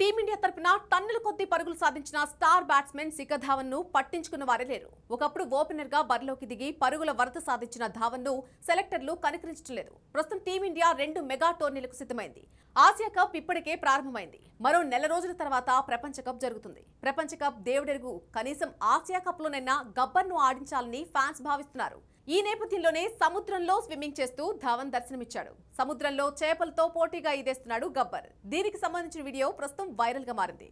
team India తరపున టన్నుల కొద్దీ పరుగులు సాధించిన స్టార్ బ్యాట్స్మెన్ శిఖర్ ధావన్ ను పట్టించుకున్న వారే లేరు ఒకప్పుడు ఓపెనర్ గా బరిలోకి దిగి పరుగుల వరద సాధించిన ధావన్ ను సెలెక్టర్లు లేదు ప్రస్తుతం టీమిండియా రెండు మెగా టోర్నీలకు సిద్ధమైంది ఆసియా కప్ ఇప్పటికే ప్రారంభమైంది మరో నెల రోజుల తర్వాత ప్రపంచ కప్ జరుగుతుంది ప్రపంచ కప్ దేవుడెరుగు కనీసం ఆసియా కప్ లోనైనా గబ్బర్ ను ఆడించాలని ఫ్యాన్స్ భావిస్తున్నారు ఈ నేపథ్యంలోనే సముద్రంలో స్విమ్మింగ్ చేస్తూ ధావన్ దర్శనమిచ్చాడు సముద్రంలో చేపలతో పోటీగా ఈదేస్తున్నాడు గబ్బర్ దీనికి సంబంధించిన వీడియో ప్రస్తుతం వైరల్గా మారింది